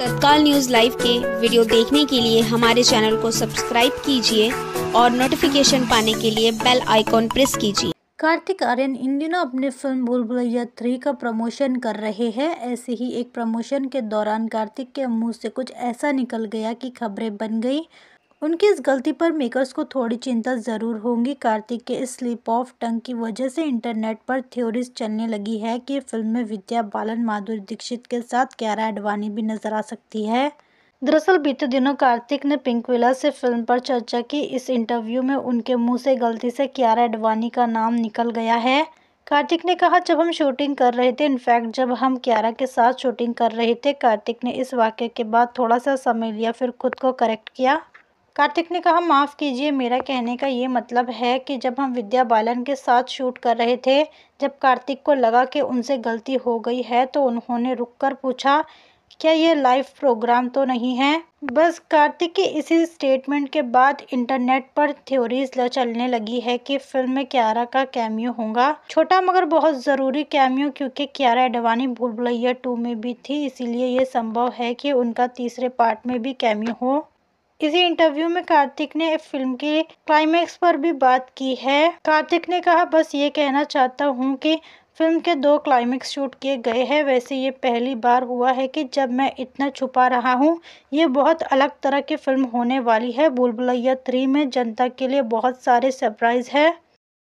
तत्काल news live के video देखने के लिए हमारे चैनल को सब्सक्राइब कीजिए और नोटिफिकेशन पाने के लिए बेल आइकॉन प्रेस कीजिए कार्तिक आर्यन इन दिनों अपने फिल्म भूल भुलैया थ्री का प्रमोशन कर रहे हैं ऐसे ही एक प्रमोशन के दौरान कार्तिक के मुंह से कुछ ऐसा निकल गया कि खबरें बन गई उनकी इस गलती पर मेकर्स को थोड़ी चिंता ज़रूर होंगी कार्तिक के इस स्लिप ऑफ टंग की वजह से इंटरनेट पर थ्योरीज चलने लगी है कि फिल्म में विद्या बालन माधुरी दीक्षित के साथ क्यारा अडवाणी भी नजर आ सकती है दरअसल बीते दिनों कार्तिक ने पिंक विला से फिल्म पर चर्चा की इस इंटरव्यू में उनके मुंह से गलती से क्यारा अडवाणी का नाम निकल गया है कार्तिक ने कहा जब हम शूटिंग कर रहे थे इनफैक्ट जब हम क्यारा के साथ शूटिंग कर रहे थे कार्तिक ने इस वाक्य के बाद थोड़ा सा समय लिया फिर खुद को करेक्ट किया कार्तिक ने कहा माफ़ कीजिए मेरा कहने का ये मतलब है कि जब हम विद्या बालन के साथ शूट कर रहे थे जब कार्तिक को लगा कि उनसे गलती हो गई है तो उन्होंने रुककर पूछा क्या ये लाइव प्रोग्राम तो नहीं है बस कार्तिक के इसी स्टेटमेंट के बाद इंटरनेट पर थ्योरीज चलने लगी है कि फिल्म में क्यारा का कैमियो होगा छोटा मगर बहुत ज़रूरी कैमियो क्योंकि क्यारा एडवानी भूल भुलैया टू में भी थी इसीलिए ये संभव है कि उनका तीसरे पार्ट में भी कैमियो हो इसी इंटरव्यू में कार्तिक ने फिल्म के क्लाइमैक्स पर भी बात की है कार्तिक ने कहा बस ये कहना चाहता हूँ कि फिल्म के दो क्लाइमेक्स शूट किए गए हैं वैसे ये पहली बार हुआ है कि जब मैं इतना छुपा रहा हूँ ये बहुत अलग तरह की फिल्म होने वाली है बुलबुलैया थ्री में जनता के लिए बहुत सारे सरप्राइज़ है